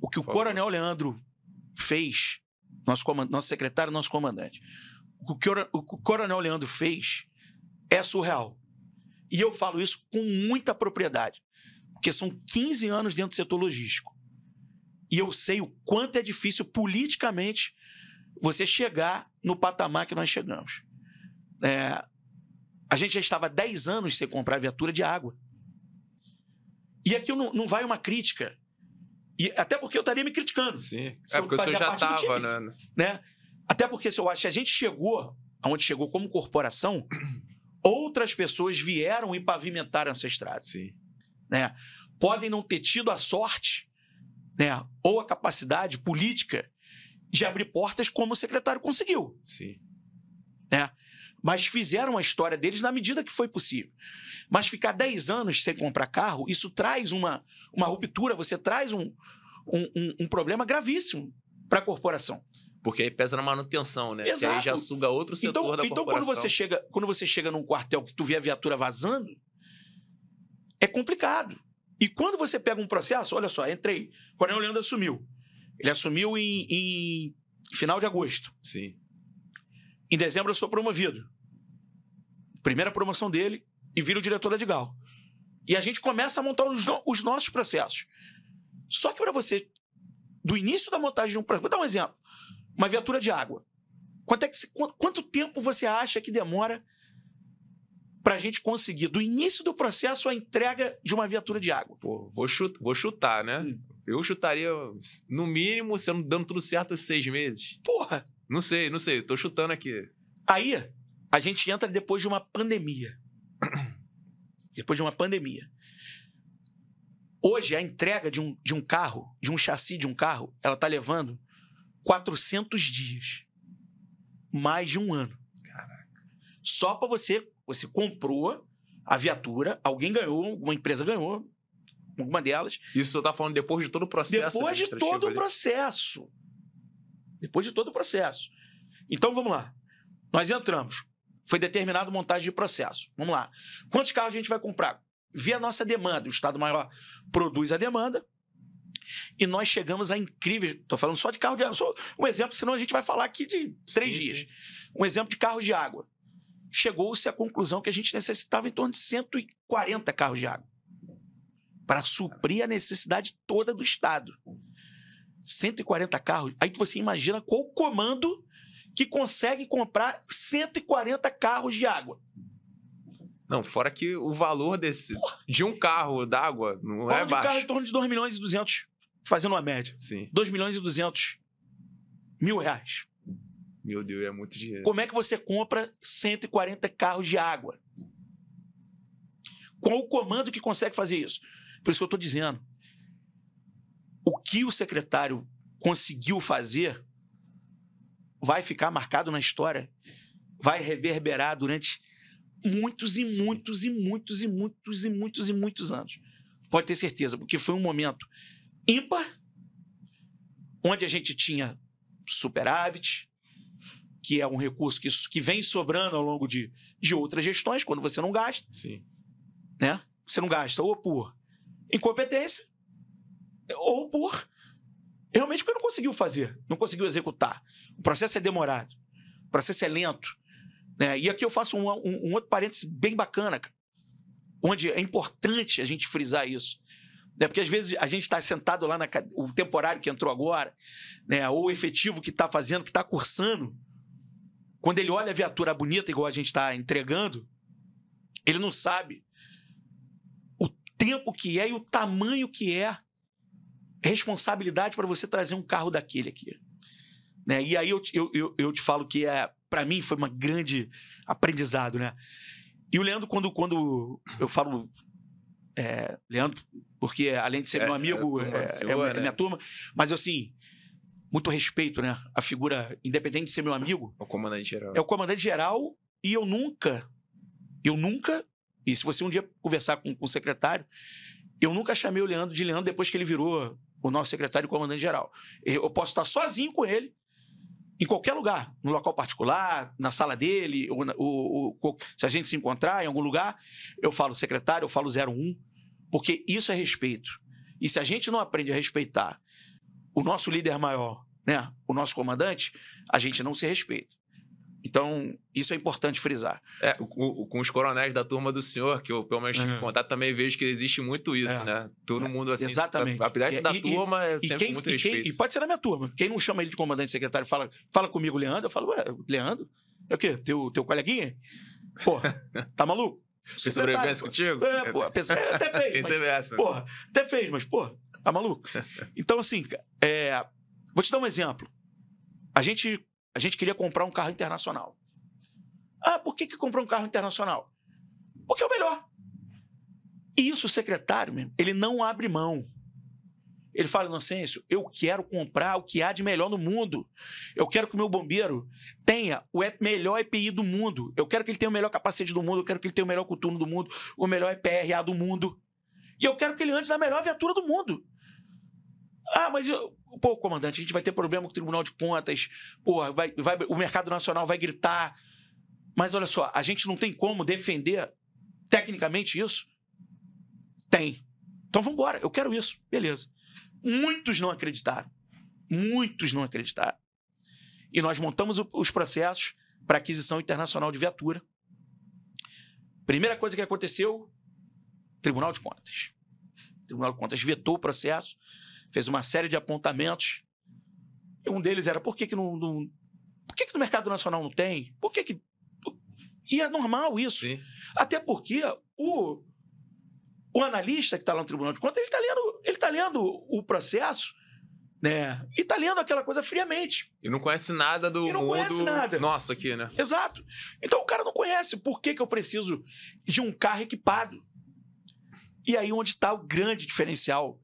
O que o Coronel Leandro fez, nosso, comand... nosso secretário, nosso comandante, o que o... o Coronel Leandro fez é surreal. E eu falo isso com muita propriedade, porque são 15 anos dentro do setor logístico. E eu sei o quanto é difícil politicamente você chegar no patamar que nós chegamos. É... a gente já estava 10 anos sem comprar viatura de água. E aqui não, não vai uma crítica e até porque eu estaria me criticando. Sim. É porque o senhor já estava, né? né? Até porque se eu acho que a gente chegou aonde chegou como corporação, outras pessoas vieram e pavimentaram essa estrada. Sim. Né? Podem não ter tido a sorte, né, ou a capacidade política de abrir portas como o secretário conseguiu. Sim. Né? mas fizeram a história deles na medida que foi possível. Mas ficar 10 anos sem comprar carro, isso traz uma, uma ruptura, você traz um, um, um problema gravíssimo para a corporação. Porque aí pesa na manutenção, né? Exato. aí já suga outro então, setor então, da corporação. Então, quando você, chega, quando você chega num quartel que tu vê a viatura vazando, é complicado. E quando você pega um processo, olha só, entrei, o Coronel Leandro assumiu. Ele assumiu em, em final de agosto. Sim. Em dezembro eu sou promovido. Primeira promoção dele e viro diretor de Gal. E a gente começa a montar os, no os nossos processos. Só que para você, do início da montagem de um processo, vou dar um exemplo: uma viatura de água. Quanto, é que, quanto tempo você acha que demora para a gente conseguir, do início do processo, a entrega de uma viatura de água? Pô, vou, chutar, vou chutar né? Hum. Eu chutaria, no mínimo, sendo dando tudo certo, seis meses. Porra! Não sei, não sei. Tô chutando aqui. Aí, a gente entra depois de uma pandemia. depois de uma pandemia. Hoje, a entrega de um, de um carro, de um chassi de um carro, ela tá levando 400 dias. Mais de um ano. Caraca. Só para você. Você comprou a viatura, alguém ganhou, uma empresa ganhou, alguma delas. Isso você tá falando depois de todo o processo? Depois de todo ali. o processo depois de todo o processo. Então vamos lá. Nós entramos. Foi determinado montagem de processo. Vamos lá. Quantos carros a gente vai comprar? Via a nossa demanda. O Estado-Maior produz a demanda. E nós chegamos a incríveis. Estou falando só de carro de água. Só um exemplo, senão a gente vai falar aqui de três sim, dias. Sim. Um exemplo de carro de água. Chegou-se à conclusão que a gente necessitava em torno de 140 carros de água para suprir a necessidade toda do Estado. 140 carros. Aí você imagina qual comando que consegue comprar 140 carros de água. Não, fora que o valor desse Porra. de um carro d'água não Valor é de baixo. carro em torno de 2 milhões e 200, fazendo uma média. Sim. 2 milhões e 200 mil reais. Meu Deus, é muito dinheiro. Como é que você compra 140 carros de água? Qual o comando que consegue fazer isso? Por isso que eu estou dizendo o que o secretário conseguiu fazer vai ficar marcado na história, vai reverberar durante muitos e muitos e muitos e muitos e muitos e muitos anos. Pode ter certeza, porque foi um momento ímpar, onde a gente tinha superávit, que é um recurso que, que vem sobrando ao longo de, de outras gestões, quando você não gasta. Sim. Né? Você não gasta ou por incompetência, ou por realmente porque não conseguiu fazer, não conseguiu executar. O processo é demorado, o processo é lento. Né? E aqui eu faço um, um, um outro parêntese bem bacana, cara, onde é importante a gente frisar isso. Né? Porque às vezes a gente está sentado lá, na, o temporário que entrou agora, né? ou o efetivo que está fazendo, que está cursando, quando ele olha a viatura bonita, igual a gente está entregando, ele não sabe o tempo que é e o tamanho que é responsabilidade para você trazer um carro daquele aqui. Né? E aí eu, eu, eu, eu te falo que é, para mim foi uma grande aprendizado, né? E o Leandro, quando, quando eu falo é, Leandro, porque além de ser é, meu amigo, é, é, é, é né? minha turma, mas assim, muito respeito, né? A figura, independente de ser meu amigo. É o comandante geral. É o comandante geral e eu nunca, eu nunca, e se você um dia conversar com, com o secretário, eu nunca chamei o Leandro de Leandro depois que ele virou o nosso secretário e comandante-geral. Eu posso estar sozinho com ele, em qualquer lugar, no local particular, na sala dele, ou, ou, ou, se a gente se encontrar em algum lugar, eu falo secretário, eu falo 01, porque isso é respeito. E se a gente não aprende a respeitar o nosso líder maior, né, o nosso comandante, a gente não se respeita. Então, isso é importante frisar. É, o, o, com os coronéis da turma do senhor, que eu pelo menos tive contato, também vejo que existe muito isso, é. né? Todo é, mundo assim. Exatamente. Apesar de ser é, da e, turma, é sempre quem, muito e respeito. e pode ser na minha turma. Quem não chama ele de comandante secretário fala, fala comigo, Leandro, eu falo, ué, Leandro? É o quê? Teu, teu coleguinha? Pô, tá maluco? Você sobrevivência contigo? É, pô, é, até fez. Tem mas, teve essa? Porra, até fez, mas, pô, tá maluco? Então, assim, é, vou te dar um exemplo. A gente a gente queria comprar um carro internacional. Ah, por que, que comprou um carro internacional? Porque é o melhor. E isso o secretário, mesmo, ele não abre mão. Ele fala, Inocêncio, eu quero comprar o que há de melhor no mundo. Eu quero que o meu bombeiro tenha o melhor EPI do mundo. Eu quero que ele tenha o melhor capacete do mundo. Eu quero que ele tenha o melhor coturno do mundo, o melhor EPRA do mundo. E eu quero que ele ande na melhor viatura do mundo. Ah, mas eu, Pô, comandante, a gente vai ter problema com o Tribunal de Contas, porra, vai, vai, o mercado nacional vai gritar. Mas olha só, a gente não tem como defender tecnicamente isso? Tem. Então vamos embora, eu quero isso. Beleza. Muitos não acreditaram. Muitos não acreditaram. E nós montamos os processos para aquisição internacional de viatura. Primeira coisa que aconteceu, Tribunal de Contas. O Tribunal de Contas vetou o processo, fez uma série de apontamentos. E um deles era: por que, que no por que, que no mercado nacional não tem? Por que. que e é normal isso. Sim. Até porque o, o analista que está lá no Tribunal de Contas, ele está lendo, ele tá lendo o processo né? E tá lendo aquela coisa friamente. E não conhece nada do não mundo nada. nosso aqui, né? Exato. Então o cara não conhece por que, que eu preciso de um carro equipado. E aí onde está o grande diferencial,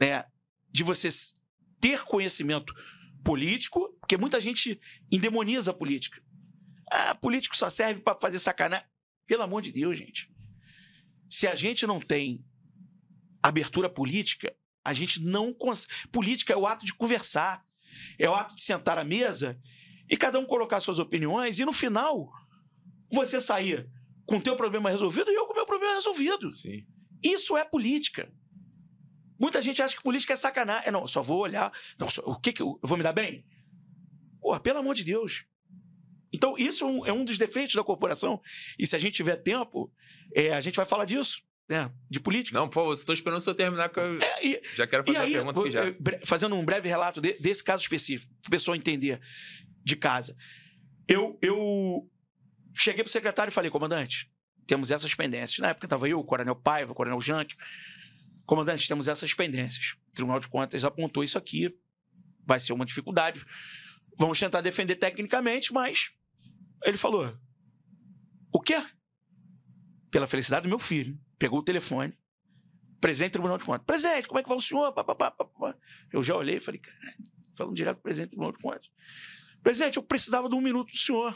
né? de você ter conhecimento político, porque muita gente endemoniza a política. Ah, político só serve para fazer sacanagem. Pelo amor de Deus, gente. Se a gente não tem abertura política, a gente não consegue. Política é o ato de conversar, é o ato de sentar à mesa e cada um colocar suas opiniões e no final você sair com o teu problema resolvido e eu com o meu problema resolvido. Sim. Isso é política. Muita gente acha que política é sacanagem. É, não, só vou olhar. Não, só, o que, que eu, eu vou me dar bem? Pô, pelo amor de Deus. Então, isso é um, é um, dos defeitos da corporação. E se a gente tiver tempo, é, a gente vai falar disso, né? De política. Não, pô, estou esperando senhor terminar, que eu é, e, já quero fazer aí, a pergunta aqui já. É, fazendo um breve relato de, desse caso específico, para o pessoal entender de casa. Eu, eu cheguei para o secretário e falei, comandante, temos essas pendências. Na época estava eu, o Coronel Paiva, o Coronel Janque. Comandante, temos essas pendências. O Tribunal de Contas apontou isso aqui. Vai ser uma dificuldade. Vamos tentar defender tecnicamente, mas ele falou: O quê? Pela felicidade do meu filho. Pegou o telefone. Presidente do Tribunal de Contas. Presidente, como é que vai o senhor? Pá, pá, pá, eu já olhei e falei: Caralho, falando direto com o presidente do Tribunal de Contas. Presidente, eu precisava de um minuto do senhor.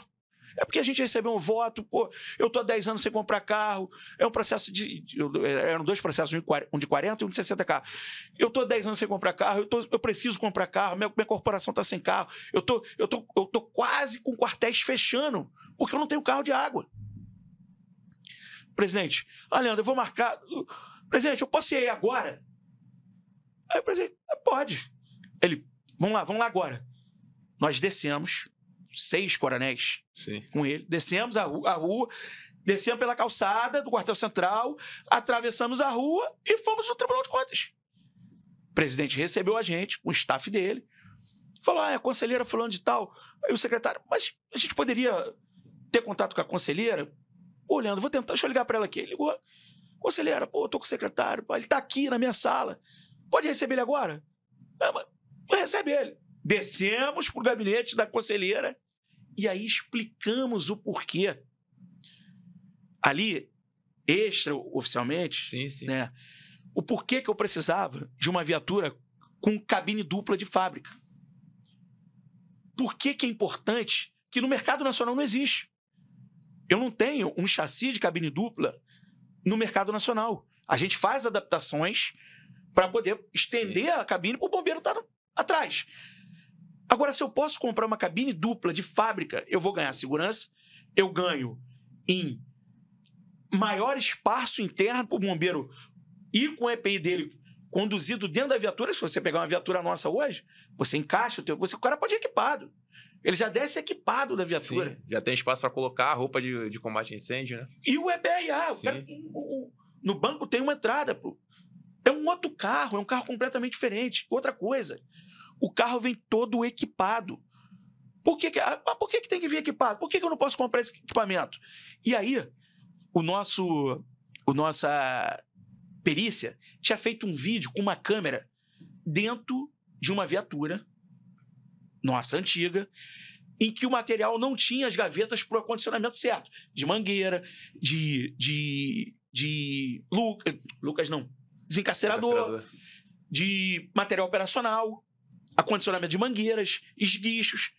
É porque a gente recebeu um voto, pô, eu tô há 10 anos sem comprar carro, é um processo de. É, eram dois processos, um de 40 e um de 60 carros. Eu tô há 10 anos sem comprar carro, eu, tô, eu preciso comprar carro, minha, minha corporação tá sem carro, eu tô, eu, tô, eu tô quase com quartéis fechando, porque eu não tenho carro de água. Presidente, ah, Leandro, eu vou marcar. Uh, presidente, eu posso ir aí agora? Aí o presidente, ah, pode. Ele, vamos lá, vamos lá agora. Nós descemos, seis coronéis Sim. com ele. Descemos a, ru a rua, descemos pela calçada do quartel central, atravessamos a rua e fomos no Tribunal de Contas. O presidente recebeu a gente, o staff dele, falou: ah, é a conselheira fulano de tal. Aí o secretário, mas a gente poderia ter contato com a conselheira? olhando vou tentar, deixa eu ligar para ela aqui. Ele ligou. Conselheira, pô, eu tô com o secretário, pô, ele tá aqui na minha sala. Pode receber ele agora? mas recebe ele. Descemos para o gabinete da conselheira e aí explicamos o porquê. Ali, extra oficialmente, sim, sim. Né, o porquê que eu precisava de uma viatura com cabine dupla de fábrica. Por que, que é importante que no mercado nacional não existe? Eu não tenho um chassi de cabine dupla no mercado nacional. A gente faz adaptações para poder estender Sim. a cabine para o bombeiro estar tá atrás. Agora, se eu posso comprar uma cabine dupla de fábrica, eu vou ganhar segurança, eu ganho em maior espaço interno para o bombeiro ir com o EPI dele conduzido dentro da viatura. Se você pegar uma viatura nossa hoje, você encaixa o teu. Você, o cara pode ir equipado. Ele já desce equipado da viatura. Sim, já tem espaço para colocar a roupa de, de, combate a incêndio, né? E o EPRA. O cara, o, o, no banco tem uma entrada. É um outro carro, é um carro completamente diferente. Outra coisa. O carro vem todo equipado. Por que, que, ah, por que, que tem que vir equipado? Por que, que eu não posso comprar esse equipamento? E aí, o nosso, o nossa perícia tinha feito um vídeo com uma câmera dentro de uma viatura, nossa antiga, em que o material não tinha as gavetas para o acondicionamento certo. De mangueira, de. de. de. Lu, eh, Lucas não. Desencarcerador, Desencarcerador, de material operacional acondicionamento de mangueiras, esguichos.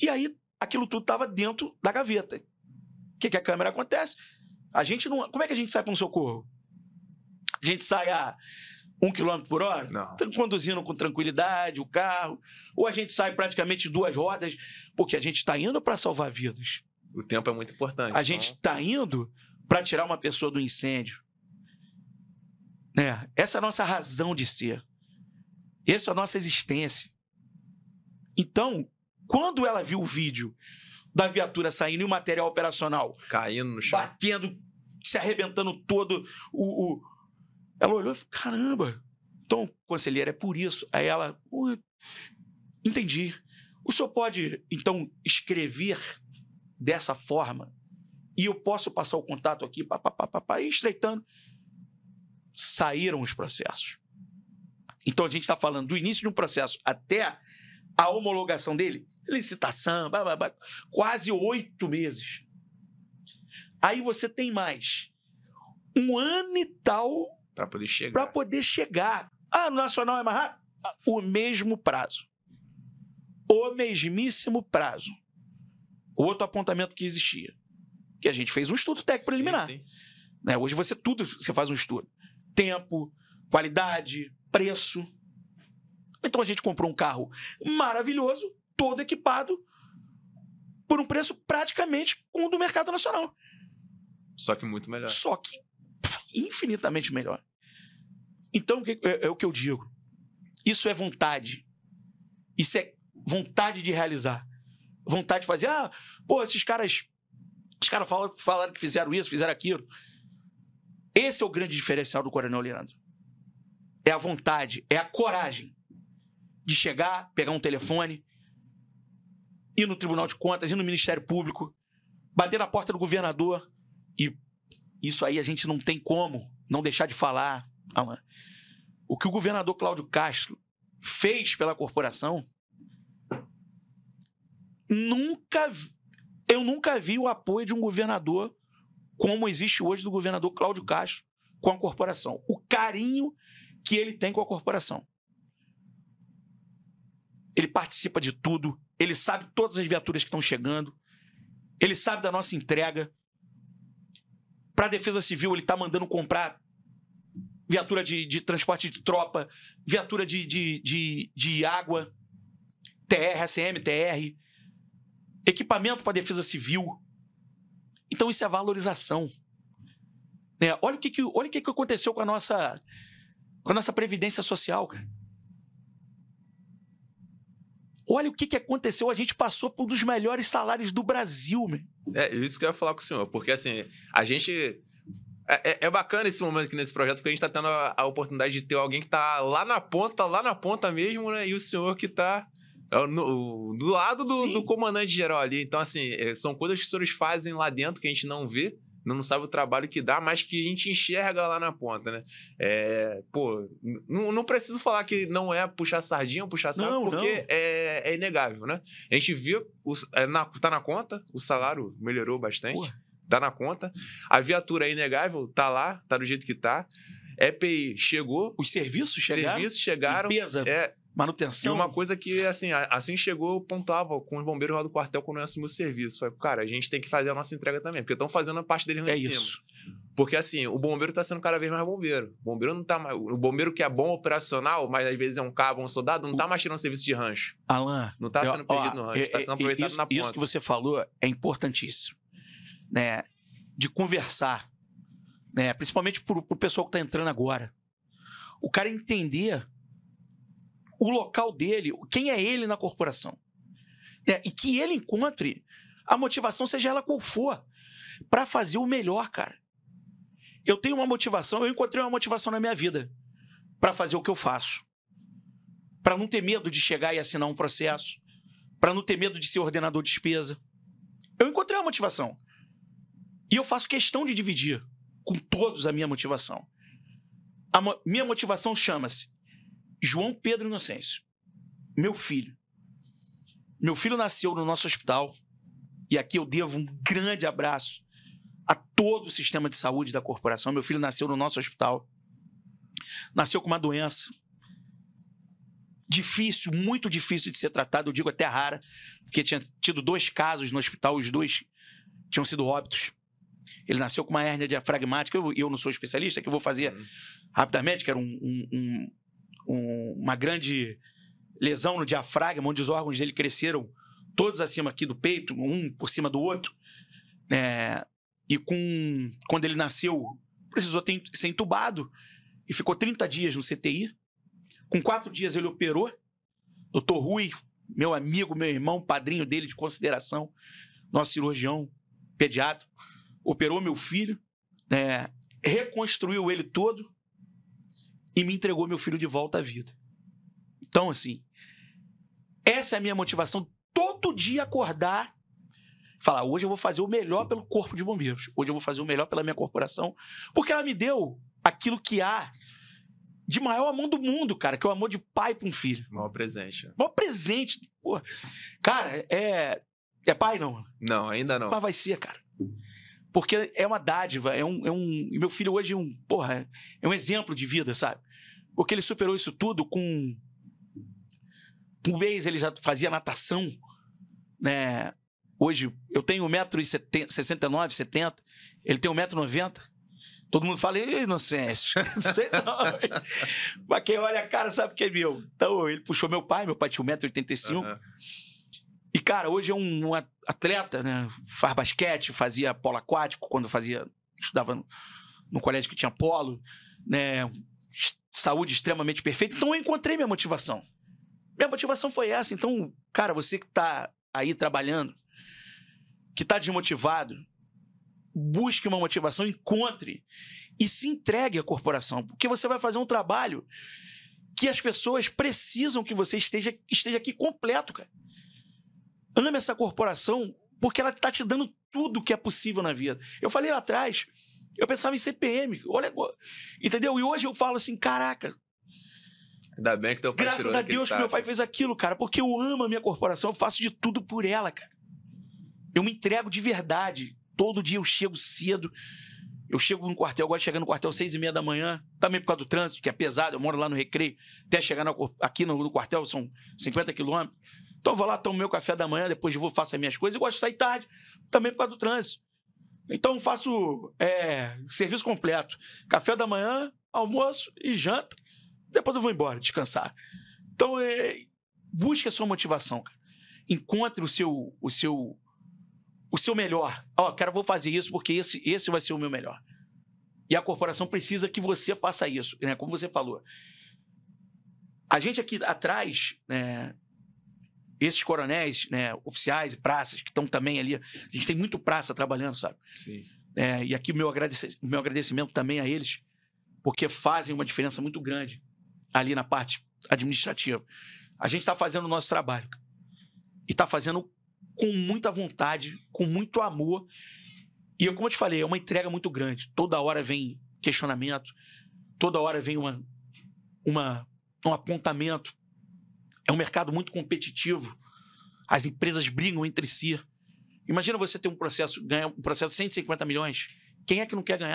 E aí, aquilo tudo estava dentro da gaveta. O que, que a câmera acontece? A gente não. Como é que a gente sai para um socorro? A gente sai a um quilômetro por hora? Não. Conduzindo com tranquilidade o carro. Ou a gente sai praticamente duas rodas, porque a gente está indo para salvar vidas. O tempo é muito importante. A gente está então. indo para tirar uma pessoa do incêndio. Né? Essa é a nossa razão de ser. Essa é a nossa existência. Então, quando ela viu o vídeo da viatura saindo e o material operacional caindo no chão, batendo, se arrebentando todo, o, o... ela olhou e falou: caramba. Então, conselheira, é por isso. Aí ela, entendi. O senhor pode, então, escrever dessa forma? E eu posso passar o contato aqui, papapá, e estreitando. Saíram os processos. Então a gente está falando do início de um processo até a homologação dele, licitação, blá, blá, blá, quase oito meses. Aí você tem mais um ano e tal para poder chegar. Para poder chegar. Ah, no nacional é mais rápido? Ah, o mesmo prazo. O mesmíssimo prazo. O outro apontamento que existia. Que a gente fez um estudo técnico preliminar. sim. Né? Hoje você tudo, você faz um estudo. Tempo, qualidade, preço. Então a gente comprou um carro maravilhoso, todo equipado, por um preço praticamente com o do mercado nacional. Só que muito melhor. Só que infinitamente melhor. Então é, é, o que eu digo. Isso é vontade. Isso é vontade de realizar. Vontade de fazer. Ah, pô, esses caras. Os caras falaram que fizeram isso, fizeram aquilo. Esse é o grande diferencial do Coronel Leandro é a vontade, é a coragem de chegar, pegar um telefone, ir no Tribunal de Contas, ir no Ministério Público, bater na porta do governador e isso aí a gente não tem como não deixar de falar, Alan. O que o governador Cláudio Castro fez pela corporação nunca eu nunca vi o apoio de um governador como existe hoje do governador Cláudio Castro com a corporação. O carinho que ele tem com a corporação. Ele participa de tudo, ele sabe todas as viaturas que estão chegando, ele sabe da nossa entrega. Para a Defesa Civil, ele está mandando comprar viatura de, de, transporte de tropa, viatura de, de, de, de água, TR, SM, TR, equipamento para defesa civil. Então isso é valorização. Né? Olha o que, que, olha o que, que aconteceu com a nossa com a nossa previdência social, cara. Olha o que, que aconteceu. A gente passou por um dos melhores salários do Brasil, meu. É isso que eu ia falar com o senhor, porque assim, a gente. É, é, é bacana esse momento aqui nesse projeto, porque a gente está tendo a, a, oportunidade de ter alguém que está lá na ponta, lá na ponta mesmo, né? E o senhor que está é, do lado do, do comandante geral ali. Então, assim, é, são coisas que os senhores fazem lá dentro que a gente não vê não sabe o trabalho que dá, mas que a gente enxerga lá na ponta, né? É, pô, não, preciso falar que não é puxar sardinha, puxar sardinha, não, porque não. É, é, inegável, né? A gente viu, o, é, na, tá na conta, o salário melhorou bastante, tá na conta. A viatura é inegável, tá lá, tá do jeito que tá. EPI é chegou. Os serviços chegaram. Serviços chegaram. Limpeza. É, manutenção. E uma coisa que, assim, assim chegou, eu pontava com os bombeiros lá do quartel quando eu assumi o serviço. Falei, cara, a gente tem que fazer a nossa entrega também, porque estão fazendo a parte deles lá é isso. Cima. Porque, assim, o bombeiro está sendo cada vez mais bombeiro. O bombeiro não tá mais... O bombeiro que é bom operacional, mas às vezes é um cabo, um soldado, não está mais tirando serviço de rancho. Alan... Não está sendo perdido ó, no rancho, está é, sendo é, é, aproveitado isso, na ponta. Isso que você falou é importantíssimo, né? De conversar, né? Principalmente para o pessoal que está entrando agora. O cara entender o local dele, quem é ele na corporação. É, e que ele encontre a motivação, seja ela qual for, para fazer o melhor, cara. Eu tenho uma motivação, eu encontrei uma motivação na minha vida para fazer o que eu faço. Para não ter medo de chegar e assinar um processo, para não ter medo de ser ordenador de despesa. Eu encontrei uma motivação. E eu faço questão de dividir com todos a minha motivação. A mo minha motivação chama-se João Pedro Inocêncio, meu filho. Meu filho nasceu no nosso hospital e aqui eu devo um grande abraço a todo o sistema de saúde da corporação. Meu filho nasceu no nosso hospital. Nasceu com uma doença difícil, muito difícil de ser tratada, eu digo até rara, porque tinha tido dois casos no hospital, os dois tinham sido óbitos. Ele nasceu com uma hérnia diafragmática, eu, eu não sou especialista, que eu vou fazer uhum. rapidamente, que era um, um, um um, uma grande lesão no diafragma, onde os órgãos dele cresceram todos acima aqui do peito, um por cima do outro. É, e com, quando ele nasceu, precisou ter, ser entubado e ficou 30 dias no CTI. Com quatro dias ele operou. Doutor Rui, meu amigo, meu irmão, padrinho dele de consideração, nosso cirurgião pediatra, operou meu filho, né? reconstruiu ele todo, e me entregou meu filho de volta à vida. Então, assim, essa é a minha motivação. Todo dia acordar, falar: hoje eu vou fazer o melhor pelo Corpo de Bombeiros, hoje eu vou fazer o melhor pela minha corporação, porque ela me deu aquilo que há de maior amor do mundo, cara, que é o amor de pai para um filho. Maior presente. Maior presente. Porra. Cara, é. É pai, não? Não, ainda não. Mas vai ser, cara. Porque é uma dádiva, é um, é um. Meu filho hoje é um. Porra, é um exemplo de vida, sabe? Porque ele superou isso tudo com. um mês ele já fazia natação, né? Hoje eu tenho 1,69m, 70 ele tem 1,90m. Todo mundo fala, Ei, inocêncio, não sei não. Mas quem olha a cara sabe que é meu. Então, ele puxou meu pai, meu pai tinha 1,85m. Uhum. E, cara, hoje é um, um atleta, né? Faz basquete, fazia polo aquático quando fazia. Estudava no, no colégio que tinha polo, né? Saúde extremamente perfeita. Então eu encontrei minha motivação. Minha motivação foi essa. Então, cara, você que tá aí trabalhando, que tá desmotivado, busque uma motivação, encontre e se entregue à corporação, porque você vai fazer um trabalho que as pessoas precisam que você esteja, esteja aqui completo, cara ame essa corporação porque ela está te dando tudo que é possível na vida. Eu falei lá atrás, eu pensava em CPM, olha, entendeu? E hoje eu falo assim, caraca. Ainda bem que teu pai Graças a Deus que, que meu pai fez aquilo, cara, porque eu amo a minha corporação, eu faço de tudo por ela, cara. Eu me entrego de verdade. Todo dia eu chego cedo. Eu chego no quartel, agora gosto de chegar no quartel às seis e meia da manhã, também por causa do trânsito, que é pesado, eu moro lá no Recreio, até chegar no, aqui no, no quartel são 50 quilômetros. Então eu vou lá, tomo meu café da manhã, depois vou, faço as minhas coisas e gosto de sair tarde, também por causa do trânsito. Então faço é, serviço completo. Café da manhã, almoço e janta. Depois eu vou embora, descansar. Então, é, busque a sua motivação, cara. Encontre o seu, o seu, o seu melhor. Ó, oh, cara, vou fazer isso porque esse, esse vai ser o meu melhor. E a corporação precisa que você faça isso, né? Como você falou. A gente aqui atrás, né, esses coronéis, né, oficiais e praças que estão também ali. A gente tem muito praça trabalhando, sabe? Sim. É, e aqui o meu, agradec meu agradecimento também a eles, porque fazem uma diferença muito grande ali na parte administrativa. A gente está fazendo o nosso trabalho e está fazendo com muita vontade, com muito amor. E como eu te falei, é uma entrega muito grande. Toda hora vem questionamento, toda hora vem uma, uma um apontamento é um mercado muito competitivo. As empresas brigam entre si. Imagina você ter um processo, ganhar um processo de 150 milhões. Quem é que não quer ganhar?